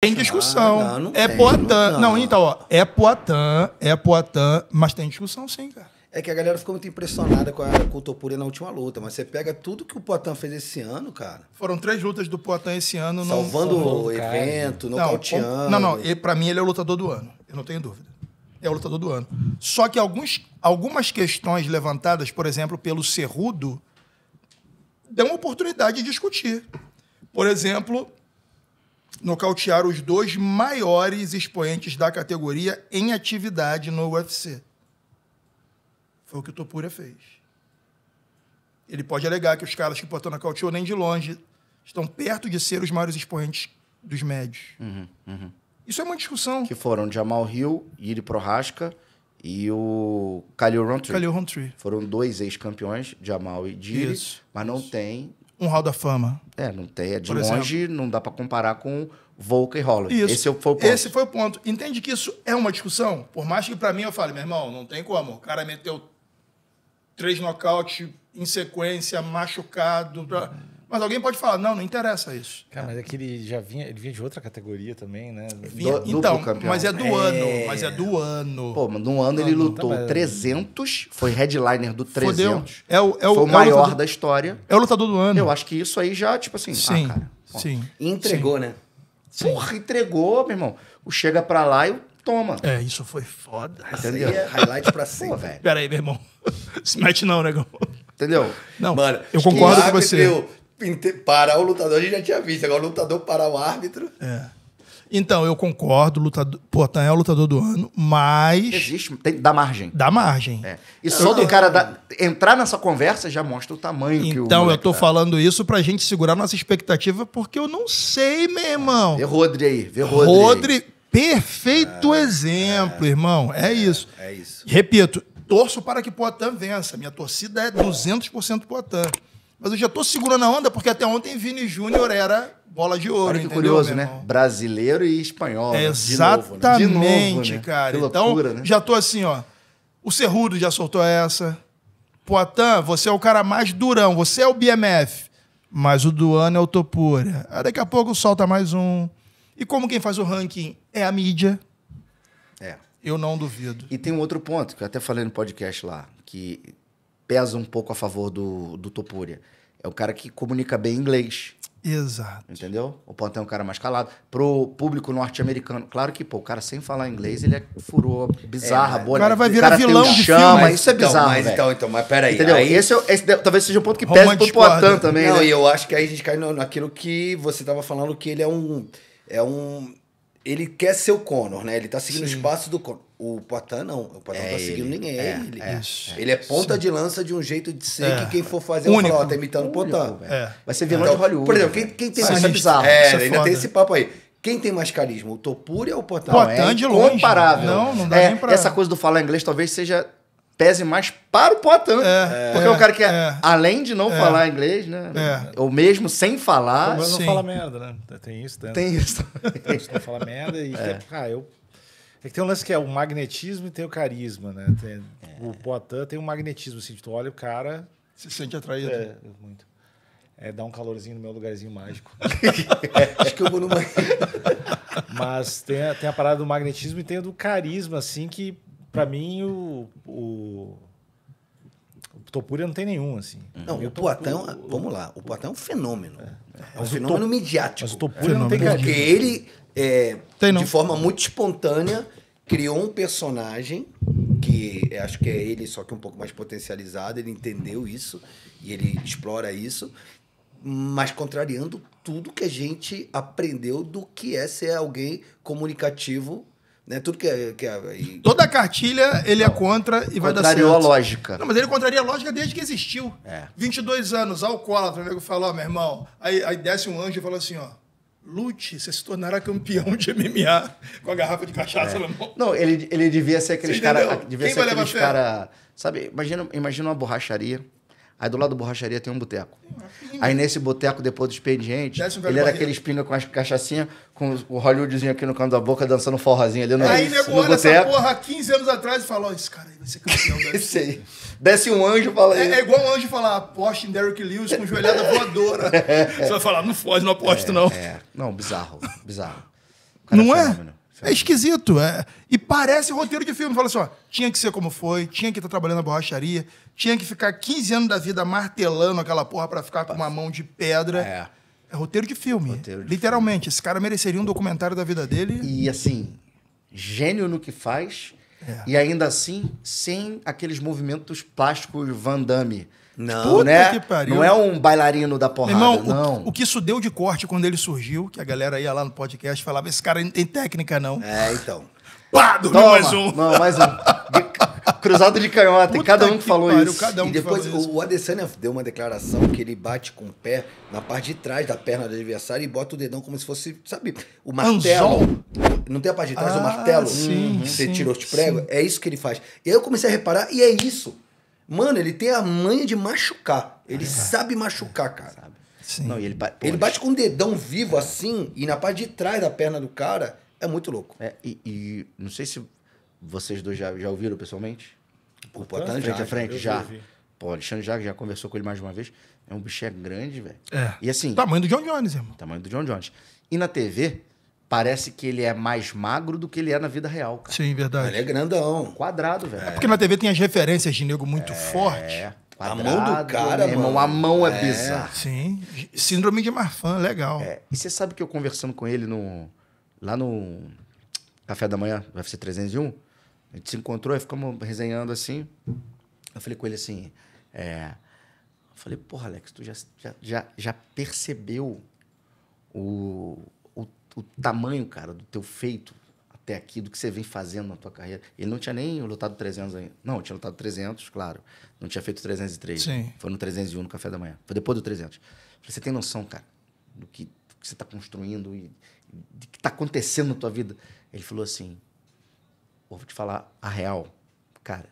Tem ah, discussão. Ah, não, não é Poatan. Não, não, então, ó, é Poatan, é Poatan, mas tem discussão sim, cara. É que a galera ficou muito impressionada com a com o na última luta, mas você pega tudo que o Poatan fez esse ano, cara. Foram três lutas do Poatan esse ano. Salvando não... o evento, nocauteando. Não, não, ele, pra mim ele é o lutador do ano, eu não tenho dúvida. É o lutador do ano. Só que alguns, algumas questões levantadas, por exemplo, pelo Cerrudo, dão oportunidade de discutir. Por exemplo, nocautear os dois maiores expoentes da categoria em atividade no UFC. Foi o que o Topuria fez. Ele pode alegar que os caras que Portana nocauteou nem de longe estão perto de ser os maiores expoentes dos médios. Uhum, uhum. Isso é uma discussão. Que foram Jamal Hill, Yuri Prohaska e o Khalil Rountree. Khalil Rountree. Foram dois ex-campeões, Jamal e Diri, mas não isso. tem um Hall da Fama. É, não tem. É de longe exemplo. não dá para comparar com Volca e Holland. Isso. Esse é foi o ponto. Esse foi o ponto. Entende que isso é uma discussão? Por mais que para mim eu fale, meu irmão, não tem como. O cara meteu três nocaute em sequência, machucado. Pra... Mas alguém pode falar, não, não interessa isso. Cara, mas é que ele já vinha, ele vinha de outra categoria também, né? Vinha, do, então, mas é do é... ano, mas é do ano. Pô, mas no ano ele ano, tá lutou tá 300, foi headliner do 300. É o, é o, foi o maior é o lutador, da história. É o lutador do ano. Eu acho que isso aí já, tipo assim, ah, sim, ah, cara. Sim. E entregou, sim. né? Sim. Porra, entregou, meu irmão. O chega pra lá e toma. É, isso foi foda. Entendeu? É highlight pra cima, velho. Pera aí, meu irmão. Se mete não, negão. Né, Entendeu? Não, Mano, eu concordo com você parar o lutador, a gente já tinha visto. Agora, o lutador parar o árbitro. É. Então, eu concordo, lutador, Portan é o lutador do ano, mas. Existe, tem, dá margem. Dá margem. É. E só do cara da, entrar nessa conversa já mostra o tamanho então, que o. Então, eu tô tá. falando isso pra gente segurar nossa expectativa, porque eu não sei, meu irmão. Vê Rodri, vê Rodri. Rodri, perfeito é, exemplo, é, irmão. É, é, isso. É isso. Repito, torço para que Poitin vença. Minha torcida é 200% Poitin. Mas eu já tô segurando a onda, porque até ontem Vini Júnior era bola de ouro. Olha que entendeu, curioso, né? Brasileiro e espanhol. exatamente, né? de novo, né? de novo, né? cara. Que então, loucura, então, né? já tô assim, ó. O Cerrudo já soltou essa. Poitin, você é o cara mais durão, você é o BMF. Mas o Duano é o Topura. Aí ah, daqui a pouco solta mais um. E como quem faz o ranking é a mídia. É. Eu não duvido. E tem um outro ponto, que eu até falei no podcast lá, que pesa um pouco a favor do, do Topuria. É o cara que comunica bem inglês. Exato. Entendeu? O Pantão é um cara mais calado. Pro público norte-americano, claro que, pô, o cara sem falar inglês, ele é furou bizarra, é, né? boa. O cara né? vai virar cara vilão de chama, mas, isso é então, bizarro, então, mas, então, então, mas peraí. Entendeu? Aí, esse, é esse talvez seja um ponto que pesa pro Poitin também, Não, né? e eu acho que aí a gente cai no, naquilo que você tava falando, que ele é um... É um ele quer ser o Conor, né? Ele tá seguindo Sim. os passos do Conor. O Potan não. O Potan é não tá seguindo ninguém. É, ele. É, é, ele é ponta Sim. de lança de um jeito de ser que é. quem for fazer Único. Falar, tá imitando o Patan. É. Vai ser vilão então, de Hollywood. Por exemplo, quem, quem tem mais... carisma É, ainda tem esse papo aí. Quem tem mais carisma, o Topuri ou o Potan? Potan é de longe. Comparável. Não, não dá é, nem pra... Essa coisa do falar inglês talvez seja pese mais para o Poitin. É, porque é, um é, cara que, é, é, além de não é. falar inglês, né? Ou mesmo sem falar. Mas não fala merda, né? Tem isso, né? Tem isso. Tem isso, né? não fala merda. E é. ah, eu. É que tem um lance que é o magnetismo e tem o carisma, né? Tem, o Poitin tem um magnetismo. Assim, tu olha o cara. Se sente atraído. É, muito. É, dá um calorzinho no meu lugarzinho mágico. Acho que eu vou no Mas tem a, tem a parada do magnetismo e tem do carisma, assim, que para mim, o, o, o Topuri não tem nenhum, assim. Não, eu o Poitin, é vamos lá, o Poitão é um fenômeno. É, é um fenômeno top, midiático. Mas o Topuri não tem Porque ele, é, tem, de forma muito espontânea, criou um personagem que é, acho que é ele, só que um pouco mais potencializado, ele entendeu isso e ele explora isso, mas contrariando tudo que a gente aprendeu do que é ser alguém comunicativo né? Tudo que é. Que é e... Toda cartilha ele é não. é contra e vai dar certo. Contrariou a lógica. Não, mas ele contraria a lógica desde que existiu. É. 22 anos, alcoólatra, o nego falou, meu irmão. Aí, aí desce um anjo e fala assim: ó, lute, você se tornará campeão de MMA com a garrafa de cachaça é. na mão. Não, ele, ele devia ser aqueles caras. Devia Quem ser aqueles caras. Sabe, imagina, imagina uma borracharia Aí do lado da borracharia tem um boteco. Aí nesse boteco, depois do expediente, Desce ele era aquele espinga com as cachaçinhas, com o Hollywoodzinho aqui no canto da boca, dançando forrozinho ali no Aí nego olha essa porra 15 anos atrás e fala, ó, esse cara aí vai ser campeão. Esse aí. Desce um anjo e fala... É, é igual um anjo falar, aposta em Derrick Lewis com joelhada voadora. Você vai falar, não foge, não aposto é, não. É, não, bizarro, bizarro. não é? é? Fenômeno. É esquisito. É... E parece roteiro de filme. Fala assim, ó, tinha que ser como foi, tinha que estar tá trabalhando na borracharia, tinha que ficar 15 anos da vida martelando aquela porra para ficar com uma mão de pedra. É. É roteiro de filme. Roteiro de Literalmente, filme. esse cara mereceria um documentário da vida dele. E assim, gênio no que faz, é. E ainda assim, sem aqueles movimentos plásticos Van Damme. Não, tipo, né? não é um bailarino da porrada, irmão, não. O, o, que isso deu de corte quando ele surgiu, que a galera ia lá no podcast e falava, esse cara não tem técnica, não. É, então. Pá, Toma, mais um. Não, mais um. cruzado de canhota. Puta cada um que, falou pariu, isso. Um e depois o, o Adesanya deu uma declaração que ele bate com o pé na parte de trás da perna do adversário e bota o dedão como se fosse, sabe, o martelo. Anzol. Não tem a parte de trás ah, do martelo? Sim, você sim, tirou os pregos? É isso que ele faz. E aí eu comecei a reparar, e é isso. Mano, ele tem a manha de machucar. Ele ah, sabe machucar, cara. Sabe. Sim. Não, ele, bate, ele bate com o dedão vivo é. assim, e na parte de trás da perna do cara, é muito louco. É, e, e não sei se vocês dois já, já ouviram pessoalmente? Pô, pô, tá frente a frente, já. Ouvi. Pô, Alexandre já, já conversou com ele mais uma vez. É um bicho é grande, velho. É. E assim. Tamanho do John Jones, irmão. Tamanho do John Jones. E na TV, parece que ele é mais magro do que ele é na vida real, cara. Sim, verdade. Ele é grandão. Quadrado, velho. É porque na TV tem as referências de nego muito é. forte. É. Quadrado, a mão do cara, né, mano. A mão é, é bizarra. Sim. Síndrome de Marfan, legal. É. E você sabe que eu conversando com ele no, lá no Café da Manhã, do UFC 301, a gente se encontrou e ficamos resenhando assim. Eu falei com ele assim, é... Eu falei, porra, Alex, tu já, já, já, já percebeu o, o tamanho, cara, do teu feito até aqui, do que você vem fazendo na tua carreira. Ele não tinha nem lutado 300 ainda. Não, tinha lutado 300, claro. Não tinha feito 303. Sim. Foi no 301, no café da manhã. Foi depois do 300. Você tem noção, cara, do que, do que você está construindo e do que está acontecendo na tua vida? Ele falou assim, vou te falar a real. Cara,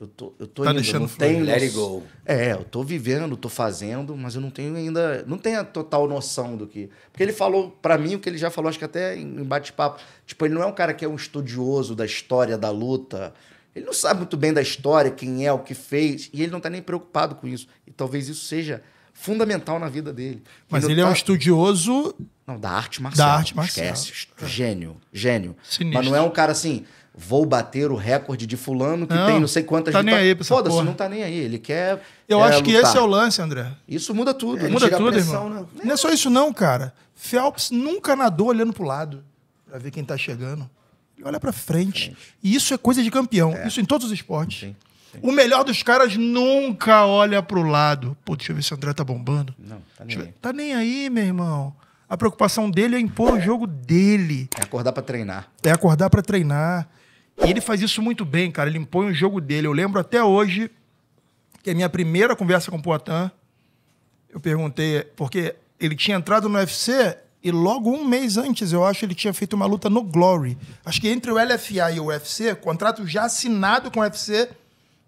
eu tô, eu tô tá indo, deixando não tenho, let it go. É, eu tô vivendo, tô fazendo, mas eu não tenho ainda, não tenho a total noção do que. Porque ele falou para mim o que ele já falou, acho que até em bate-papo, tipo, ele não é um cara que é um estudioso da história da luta. Ele não sabe muito bem da história, quem é, o que fez, e ele não tá nem preocupado com isso. E talvez isso seja fundamental na vida dele. Mas ele, ele tá... é um tá- estudioso não da arte marcial. Da arte marcial. Esquece, é. gênio, gênio. Sinistro. Mas não é um cara assim, vou bater o recorde de fulano que não, tem não sei quantas... Tá nem aí pessoal Foda-se, não tá nem aí. Ele quer Eu é, acho que lutar. esse é o lance, André. Isso muda tudo. É, muda tudo, pressão, irmão. Né? Não é só isso não, cara. Phelps nunca nadou olhando pro lado para ver quem tá chegando. Ele olha pra frente. frente. E isso é coisa de campeão. É. Isso em todos os esportes. Sim. O melhor dos caras nunca olha pro lado. Pô, deixa eu ver se o André tá bombando. Não, tá nem aí. Tá nem aí, meu irmão. A preocupação dele é impor o jogo dele. É acordar para treinar. É acordar para treinar. E ele faz isso muito bem, cara. Ele impõe o jogo dele. Eu lembro até hoje que a minha primeira conversa com o Poitin, eu perguntei, porque ele tinha entrado no UFC e logo um mês antes, eu acho, ele tinha feito uma luta no Glory. Acho que entre o LFA e o UFC, contrato já assinado com o UFC,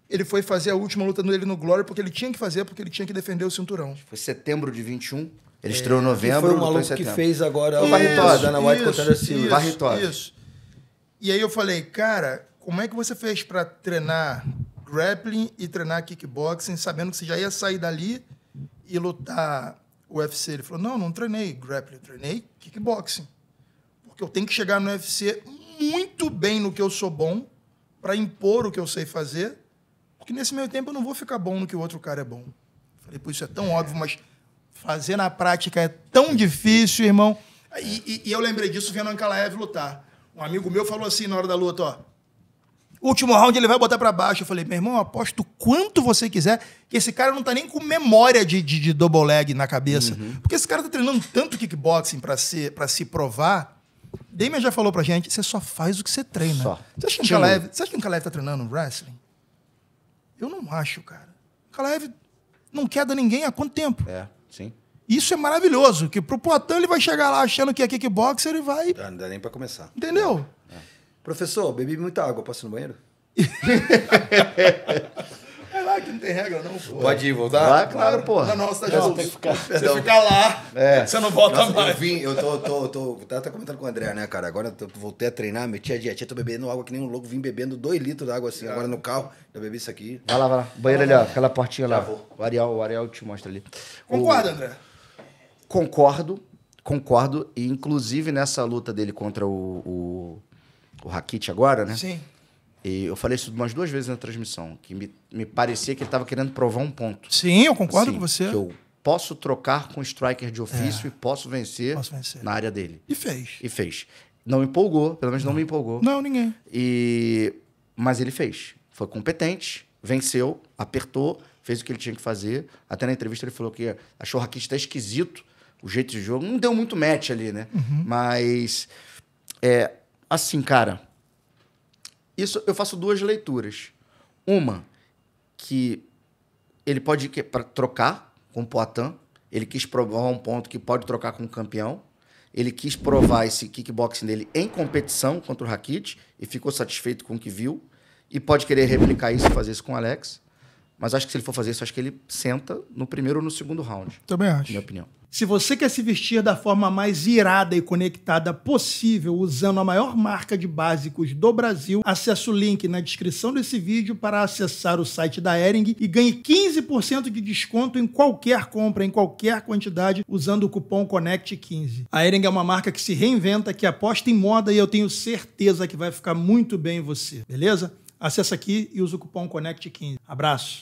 ele foi fazer a última luta dele no Glory porque ele tinha que fazer, porque ele tinha que defender o cinturão. Foi setembro de 21. Ele é, estreou em novembro. Foi o maluco que fez agora a Barritosa na White Contender Series. Barritosa. Isso. E aí eu falei, cara, como é que você fez para treinar grappling e treinar kickboxing, sabendo que você já ia sair dali e lutar UFC? Ele falou, não, não treinei grappling, treinei kickboxing. Porque eu tenho que chegar no UFC muito bem no que eu sou bom para impor o que eu sei fazer, porque nesse meio tempo eu não vou ficar bom no que o outro cara é bom. Falei, pô, isso é tão óbvio, mas fazer na prática é tão difícil, irmão. E, e, e eu lembrei disso vendo o Ankalaev lutar. Um amigo meu falou assim na hora da luta, ó. Último round ele vai botar para baixo. Eu falei, meu irmão, aposto quanto você quiser, que esse cara não tá nem com memória de, de, de double leg na cabeça. Uhum. Porque esse cara tá treinando tanto kickboxing para se, pra se provar. Damian já falou pra gente, você só faz o que você treina. Você acha que o Kalev, acha que Kalev tá treinando wrestling? Eu não acho, cara. O Kalev não queda ninguém há quanto tempo? É, sim. Isso é maravilhoso, que pro Poitin ele vai chegar lá achando que é kickboxer e vai... Não dá nem para começar. Entendeu? É. Professor, bebi muita água, posso ir no banheiro? Vai é lá que não tem regra, não. Porra. Pode ir voltar? Vai, claro, porra. Não, não, você tá não, tem que ficar. Você então, fica lá, é. você não volta Nossa, mais. Eu vim, eu tô, tô, tô, tô tá, tava tá comentando com o André, né, cara? Agora eu voltei a treinar, meti a dieta tô bebendo água que nem um louco, vim bebendo dois litros d'água assim, agora no carro, eu bebi isso aqui. Vai lá, vai lá. Banheiro ali, ó, aquela portinha Já lá. Vou. O Ariel, o Ariel te mostra ali. Concorda, André? Concordo, concordo. E inclusive nessa luta dele contra o, o, o Rakit agora, né? Sim. E eu falei isso umas duas vezes na transmissão, que me, me parecia que ele estava querendo provar um ponto. Sim, eu concordo assim, com você. Que eu posso trocar com striker de ofício é. e posso vencer, posso vencer na área dele. E fez. E fez. Não me empolgou, pelo menos não, não me empolgou. Não, ninguém. E... Mas ele fez. Foi competente, venceu, apertou, fez o que ele tinha que fazer. Até na entrevista ele falou que achou o Rakit até esquisito o jeito de jogo. Não deu muito match ali, né? Uhum. Mas, é, assim, cara, isso eu faço duas leituras. Uma, que ele pode que, pra, trocar com o Poitin. Ele quis provar um ponto que pode trocar com o campeão. Ele quis provar esse kickboxing dele em competição contra o Rakit e ficou satisfeito com o que viu. E pode querer replicar isso e fazer isso com o Alex. Mas acho que se ele for fazer isso, acho que ele senta no primeiro ou no segundo round. Também acho. Minha opinião. Se você quer se vestir da forma mais irada e conectada possível usando a maior marca de básicos do Brasil, acesse o link na descrição desse vídeo para acessar o site da Ering e ganhe 15% de desconto em qualquer compra, em qualquer quantidade, usando o cupom CONNECT15. A Ering é uma marca que se reinventa, que aposta em moda e eu tenho certeza que vai ficar muito bem em você, beleza? Acesse aqui e usa o cupom CONNECT15. Abraço!